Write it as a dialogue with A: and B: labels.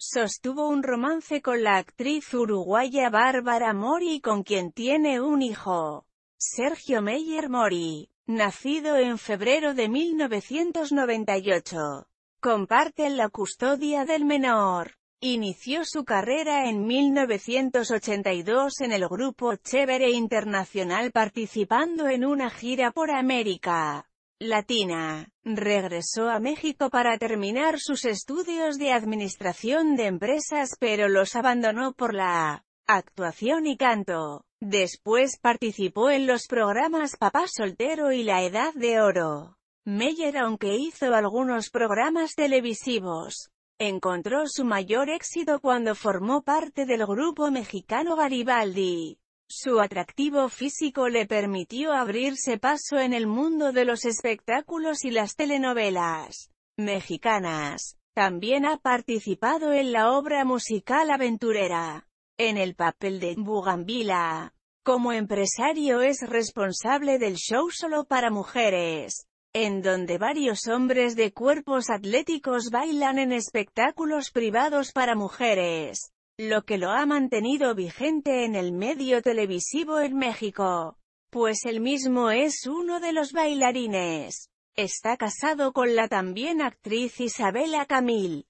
A: Sostuvo un romance con la actriz uruguaya Bárbara Mori con quien tiene un hijo, Sergio Meyer Mori, nacido en febrero de 1998. Comparten la custodia del menor. Inició su carrera en 1982 en el grupo Chévere Internacional participando en una gira por América latina. Regresó a México para terminar sus estudios de administración de empresas pero los abandonó por la actuación y canto. Después participó en los programas Papá Soltero y La Edad de Oro. Meyer aunque hizo algunos programas televisivos, encontró su mayor éxito cuando formó parte del grupo mexicano Garibaldi. Su atractivo físico le permitió abrirse paso en el mundo de los espectáculos y las telenovelas mexicanas. También ha participado en la obra musical aventurera, en el papel de Bugambila. Como empresario es responsable del show solo para mujeres, en donde varios hombres de cuerpos atléticos bailan en espectáculos privados para mujeres lo que lo ha mantenido vigente en el medio televisivo en México, pues él mismo es uno de los bailarines. Está casado con la también actriz Isabela Camil.